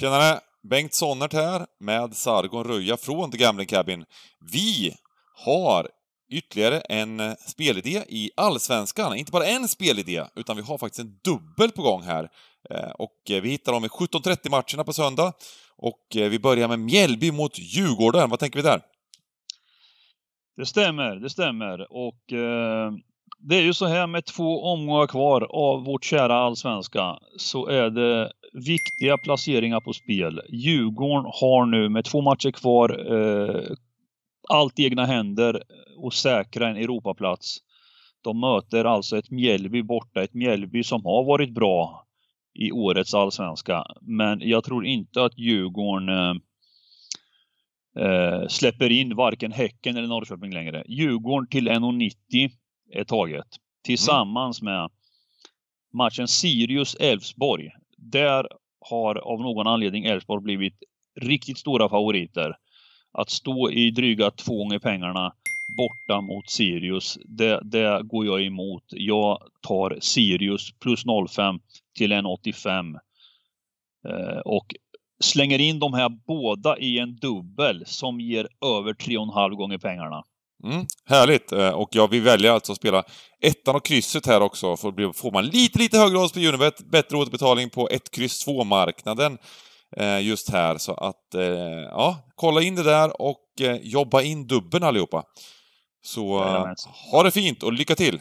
Tjenare! Bengt Sonnert här med Sargon Röja från The Gambling Cabin. Vi har ytterligare en spelidé i Allsvenskan. Inte bara en spelidé, utan vi har faktiskt en dubbel på gång här. Eh, och vi hittar dem i 17.30-matcherna på söndag. Och eh, vi börjar med Mjällby mot Djurgården. Vad tänker vi där? Det stämmer, det stämmer. Och eh, det är ju så här med två omgångar kvar av vårt kära Allsvenska så är det viktiga placeringar på spel. Djurgården har nu med två matcher kvar eh, allt i egna händer och säkra en Europaplats. De möter alltså ett Mjällby borta, ett Mjällby som har varit bra i årets allsvenska. Men jag tror inte att Djurgården eh, eh släpper in varken Häcken eller Norrköping längre. Djurgården till 1,90 är taget. Mm. Tillsammans med matchen Sirius-Elfsborg där har av någon anledning Elfsborg blivit riktigt stora favoriter. Att stå i dryga två gånger pengarna borta mot Sirius, det, det går jag emot. Jag tar Sirius plus 05 till 1,85. Eh, och slänger in de här båda i en dubbel som ger över 3,5 gånger pengarna. Mm, härligt! Eh, och jag vill välja alltså att spela ettan och krysset här också, för då får man lite, lite högre odds på Unibet, bättre återbetalning på 1, kryss 2-marknaden eh, just här. Så att, eh, ja, kolla in det där och jobba in dubben allihopa. Så ha det fint och lycka till!